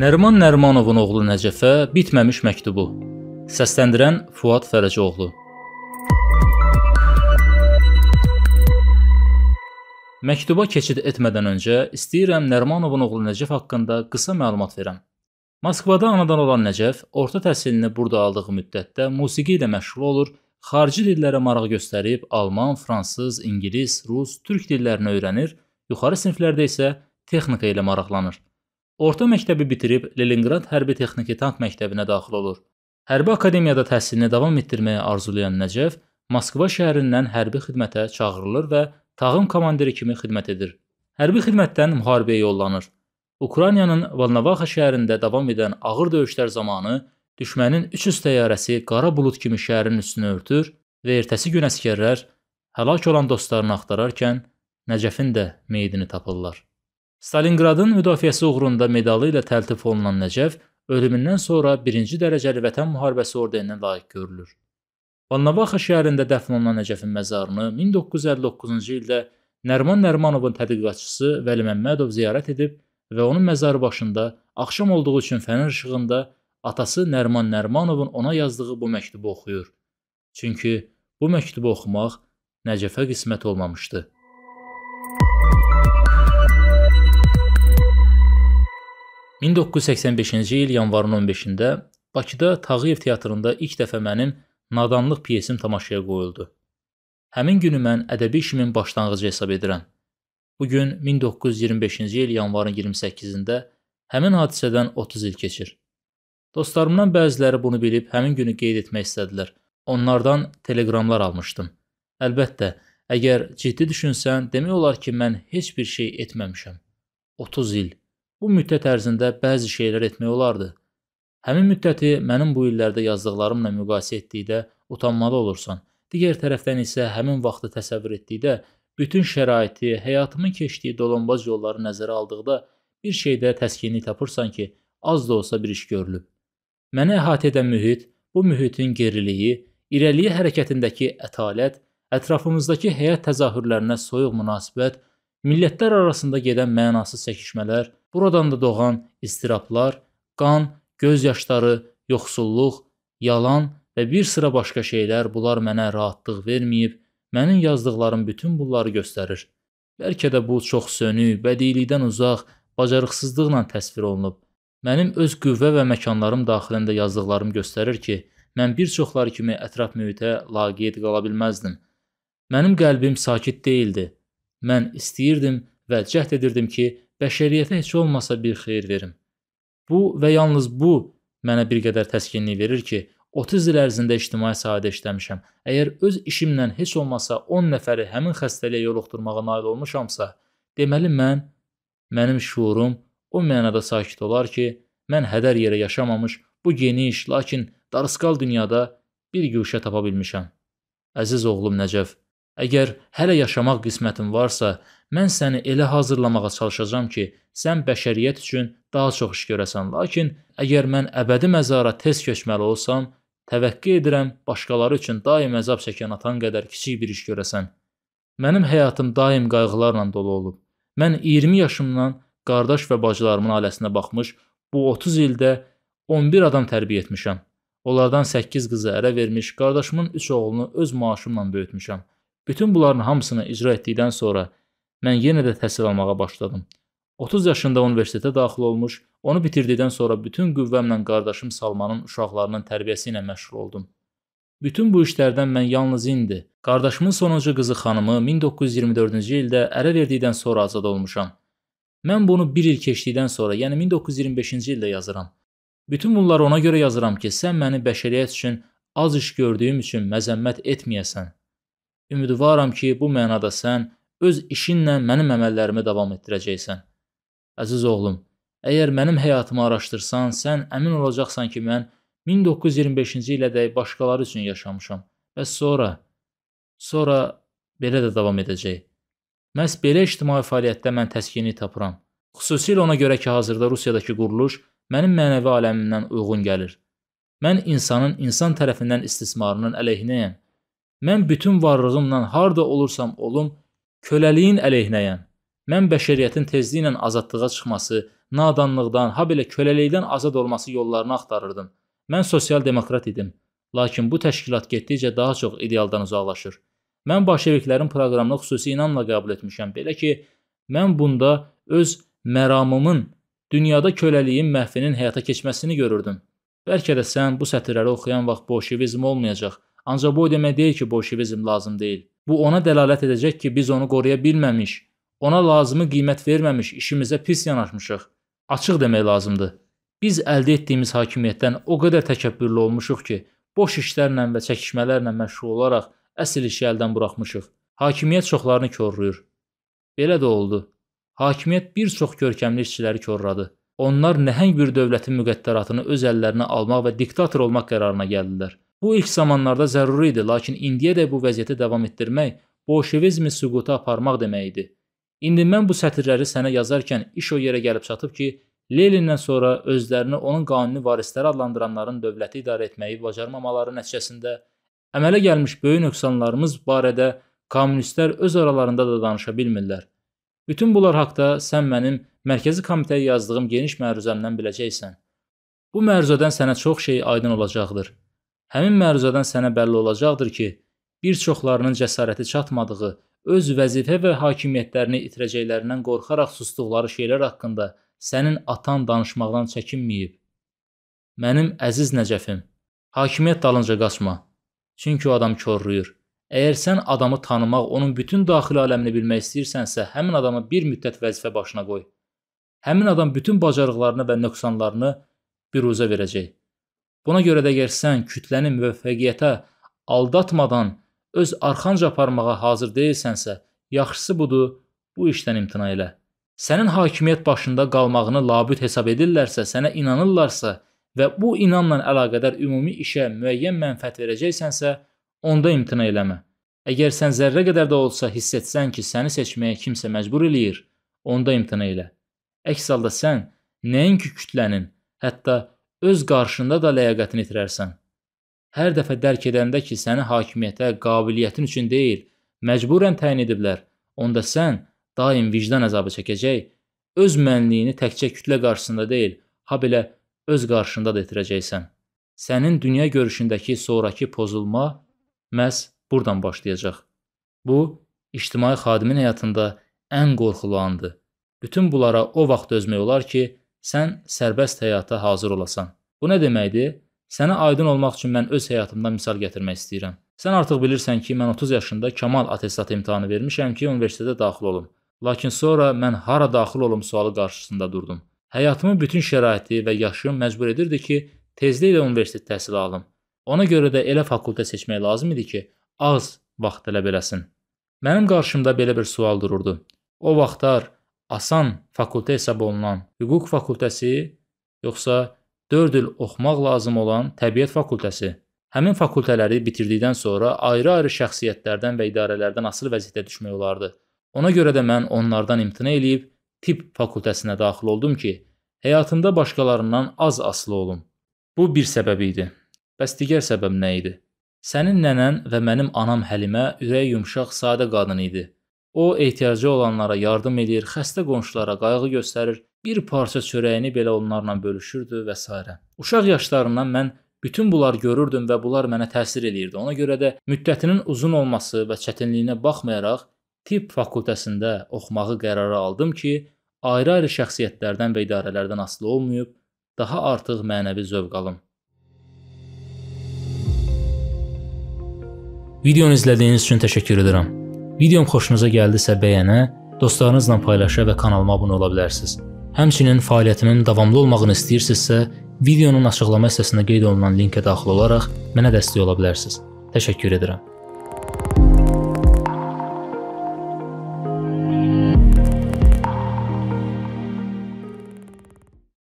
Nərman Nərmanovun oğlu Nəcəfə bitməmiş məktubu. Səsləndirən Fuad Fərəcioğlu. Məktuba keçid etmədən öncə istəyirəm Nərmanovun oğlu Nəcəf haqqında qısa məlumat verəm. Moskvada anadan olan Nəcəf orta təhsilini burada aldığı müddətdə musiqi ilə məşğul olur, xarici dillərə maraq göstərib alman, fransız, ingilis, rus, türk dillərini öyrənir, yuxarı siniflərdə isə texnika ilə maraqlanır. Orta məktəbi bitirib Leninqrad hərbi texniki tank məktəbinə daxil olur. Hərbi akademiyada təhsilini davam etdirməyi arzulayan Nəcəf Moskva şəhərindən hərbi xidmətə çağırılır və tağım komandiri kimi xidmət edir. Hərbi xidmətdən müharibəyə yollanır. Ukraynanın Valnavaxa şəhərində davam edən ağır döyüşlər zamanı düşmənin 300 təyyarəsi qara bulud kimi şəhərin üstünü örtür və ertəsi gün əsgərlər həlak olan dostlarını axtararkən Nəcəfin də meyidini tapırlar. Stalingradın müdafiəsi uğrunda medalı ilə təltif olunan Nəcəf ölümündən sonra 1-ci dərəcəli Vətən müharibəsi ordeninə layiq görülür. Vanlavaxa şəhərində dəfn olunan Nəcəfin məzarını 1959-cu ildə Nərman Nərmanovun tədqiqatçısı Vəli Məmmədov ziyarət edib və onun məzarı başında axşam olduğu üçün fənər işığında atası Nərman Nərmanovun ona yazdığı bu məktubu oxuyur. Çünki bu məktubu oxumaq Nəcəfə qismət olmamışdı. 1985-ci il yanvarın 15-də Bakıda Tağıyev teatrında ilk dəfə mənim Nadanlıq pyesim tamaşaya qoyuldu. Həmin günü mən ədəbi işimin başlanğıcı hesab edirəm. Bu gün 1925-ci il yanvarın 28-də həmin hadisədən 30 il keçir. Dostlarımdan bəziləri bunu bilib həmin günü qeyd etmək istədilər. Onlardan teleqramlar almışdım. Əlbəttə, əgər ciddi düşünsən, demək olar ki, mən heç bir şey etməmişəm. 30 il Bu müddət ərzində bəzi şeylər etmək olardı. Həmin müddəti mənim bu illərdə yazdıqlarımla müqayisə etdikdə utanmalı olursan. Digər tərəfdən isə həmin vaxtı təsəvvür etdikdə bütün şəraiti, həyatımın keçdiyi dolanbaz yolları nəzərə aldıqda bir şeydə təskinlik tapırsan ki, az da olsa bir iş görülüb. Mənə əhatə edən mühit, bu mühitin geriliyi, irəliyə hərəkətindəki ətalət, ətrafımızdakı həyat təzahürlərinə soyuq münasibət, millətlər arasında gedən mənasız çəkişmələr, Buradan da doğan istirablar, qan, göz yaşları, yoxsulluq, yalan və bir sıra başqa şeylər bunlar mənə rahatlıq verməyib, mənim yazdıqlarım bütün bunları göstərir. Bəlkə də bu çox sönü, bədilikdən uzaq, bacarıqsızlıqla təsvir olunub. Mənim öz qüvvə və məkanlarım daxilində yazdıqlarım göstərir ki, mən bir çoxları kimi ətraf mühitə laqeyd qala bilməzdim. Mənim qəlbim sakit değildi. Mən istəyirdim və cəhd edirdim ki, bəşəriyyətə heç olmasa bir xeyir verim. Bu və yalnız bu mənə bir qədər təskinlik verir ki, 30 il ərzində ictimai sahədə işləmişəm. Əgər öz işimlə heç olmasa 10 nəfəri həmin xəstəliyə yoluxdurmağa nail olmuşamsa, deməli mən mənim şuurum o mənada sakit olar ki, mən hədər yerə yaşamamış bu geniş, lakin darısqal dünyada bir güşə tapa bilmişəm. Əziz oğlum Nəcəf, Əgər hələ yaşamaq qismətin varsa, mən səni elə hazırlamağa çalışacağam ki, sən bəşəriyyət üçün daha çox iş görəsən. Lakin əgər mən əbədi məzara tez köçməli olsam, təvəqqə edirəm başqaları üçün daim əzab çəkən atan qədər kiçik bir iş görəsən. Mənim həyatım daim qayğılarla dolu olub. Mən 20 yaşımdan qardaş və bacılarımın ailəsinə baxmış, bu 30 ildə 11 adam tərbiyə etmişəm. Onlardan 8 qızı ərə vermiş, qardaşımın 3 oğlunu öz maaşımla böyütmüşəm. Bütün bunların hamısını icra etdikdən sonra mən yenə də təhsil almağa başladım. 30 yaşında universitetə daxil olmuş, onu bitirdikdən sonra bütün qüvvəmlə qardaşım Salmanın uşaqlarının tərbiyəsi ilə məşğul oldum. Bütün bu işlərdən mən yalnız indi, qardaşımın sonuncu qızı xanımı 1924-cü ildə ərə verdikdən sonra azad olmuşam. Mən bunu 1 il keçdikdən sonra, yəni 1925-ci ildə yazıram. Bütün bunları ona görə yazıram ki, sən məni bəşəriyyət üçün az iş gördüyüm üçün məzəmmət etməyəsən. Ümidvaram ki, bu mənada sən öz işinlə mənim əməllərimi davam etdirəcəksən. Əziz oğlum, əgər mənim həyatımı araşdırsan, sən əmin olacaqsan ki, mən 1925-ci ilədək başqaları üçün yaşamışam. Və sonra sonra belə də davam edəcək. Məs belə ictimai fəaliyyətdə mən təskinlik tapıram. Xüsusilə ona görə ki, hazırda Rusiyadakı quruluş mənim mənəvi aləmimdən uyğun gəlir. Mən insanın insan tərəfindən istismarının əleyhinəyəm. Mən bütün varlığımla harda olursam olum, köləliyin əleyhinəyəm. Mən bəşəriyyətin tezliklə azadlığa çıxması, nadanlıqdan, ha belə köləlikdən azad olması yollarını axtarırdım. Mən sosial demokrat idim, lakin bu təşkilat getdikcə daha çox idealdan uzaqlaşır. Mən bolşeviklərin proqramını xüsusi inamla qəbul etmişəm, belə ki, mən bunda öz məramımın, dünyada köləliyin məhvinin həyata keçməsini görürdüm. Bəlkə də sən bu sətirləri oxuyan vaxt bolşevizm olmayacaq. Ancaq bu o demək deyil ki, bolşevizm lazım deyil. Bu ona dəlalət edəcək ki, biz onu qoruya bilməmiş, ona lazımı qiymət verməmiş, işimizə pis yanaşmışıq. Açıq demək lazımdır. Biz əldə etdiyimiz hakimiyyətdən o qədər təkəbbürlü olmuşuq ki, boş işlərlə və çəkişmələrlə məşğul olaraq əsl işi əldən buraxmışıq. Hakimiyyət çoxlarını körlüyür. Belə də oldu. Hakimiyyət bir çox görkəmli işçiləri körladı. Onlar nəhəng bir dövlətin müqəddəratını öz əllərinə almaq və diktator olmaq qərarına gəldilər. Bu ilk zamanlarda zəruri idi, lakin indiyədək bu vəziyyəti davam etdirmək bolşevizmi süquta aparmaq demək idi. İndi mən bu sətirləri sənə yazarkən iş o yerə gəlib çatıb ki, Lenindən sonra özlərini onun qanuni varisləri adlandıranların dövləti idarə etməyi bacarmamaları nəticəsində əmələ gəlmiş böyük nöqsanlarımız barədə kommunistlər öz aralarında da danışa bilmirlər. Bütün bunlar haqqda sən mənim mərkəzi komitəyə yazdığım geniş məruzəmdən biləcəksən. Bu məruzədən sənə çox şey aydın olacaqdır. Həmin məruzədən sənə bəlli olacaqdır ki, bir çoxlarının cəsarəti çatmadığı, öz vəzifə və hakimiyyətlərini itirəcəklərindən qorxaraq susduqları şeylər haqqında sənin atan danışmaqdan çəkinməyib. Mənim əziz Nəcəfim, hakimiyyət dalınca qaçma. Çünki o adam körlüyür. Əgər sən adamı tanımaq, onun bütün daxili aləmini bilmək istəyirsənsə, həmin adamı bir müddət vəzifə başına qoy. Həmin adam bütün bacarıqlarını və nöqsanlarını biruzə verəcək. Buna görə də əgər sən kütləni müvəffəqiyyətə aldatmadan öz arxanca aparmağa hazır deyilsənsə, yaxşısı budur, bu işdən imtina elə. Sənin hakimiyyət başında qalmağını labüd hesab edirlərsə, sənə inanırlarsa və bu inamla əlaqədar ümumi işə müəyyən mənfəət verəcəksənsə, onda imtina eləmə. Əgər sən zərrə qədər də olsa hiss etsən ki, səni seçməyə kimsə məcbur eləyir, onda imtina elə. Əks halda sən nəinki kütlənin, hətta öz qarşında da ləyaqətini itirərsən. Hər dəfə dərk edəndə ki, səni hakimiyyətə, qabiliyyətin üçün deyil, məcburən təyin ediblər, onda sən daim vicdan əzabı çəkəcək, öz mənliyini təkcə kütlə qarşısında deyil, ha belə öz qarşında da itirəcəksən. Sənin dünya görüşündəki sonrakı pozulma məhz buradan başlayacaq. Bu, ictimai xadimin həyatında ən qorxulu andır. Bütün bunlara o vaxt dözmək olar ki, sən sərbəst həyata hazır olasan. Bu nə deməkdir? Sənə aydın olmaq üçün mən öz həyatımdan misal gətirmək istəyirəm. Sən artıq bilirsən ki, mən 30 yaşında kamal attestat imtahanı vermişəm ki, universitetə daxil olum. Lakin sonra mən hara daxil olum sualı qarşısında durdum. Həyatımın bütün şəraiti və yaşım məcbur edirdi ki, tezliklə universitet təhsili alım. Ona görə də elə fakültə seçmək lazım idi ki, az vaxt tələb eləsin. Mənim qarşımda belə bir sual dururdu. O vaxtlar asan fakültə hesab olunan hüquq fakültəsi yoxsa 4 il oxumaq lazım olan təbiət fakültəsi? Həmin fakültələri bitirdikdən sonra ayrı-ayrı şəxsiyyətlərdən və idarələrdən asılı vəziyyətə düşmək olardı. Ona görə də mən onlardan imtina eləyib tibb fakültəsinə daxil oldum ki, həyatımda başqalarından az asılı olum. Bu bir səbəb idi. Bəs digər səbəb nə idi? Sənin nənən və mənim anam Həlimə ürəyi yumşaq, sadə qadın idi. O ehtiyacı olanlara yardım edir, xəstə qonşulara qayğı göstərir, bir parça çörəyini belə onlarla bölüşürdü və s. Uşaq yaşlarından mən bütün bunlar görürdüm və bunlar mənə təsir eləyirdi. Ona görə də müddətinin uzun olması və çətinliyinə baxmayaraq tibb fakültəsində oxumağı qərara aldım ki, ayrı-ayrı şəxsiyyətlərdən və idarələrdən asılı olmayıb daha artıq mənəvi zövq alım. Videonu izlədiyiniz üçün təşəkkür edirəm. Videom xoşunuza gəldisə bəyənə, dostlarınızla paylaşa və kanalıma abunə ola bilərsiniz. Həmçinin fəaliyyətimin davamlı olmağını istəyirsinizsə, videonun açıqlama hissəsində qeyd olunan linkə daxil olaraq mənə dəstək ola bilərsiniz. Təşəkkür edirəm.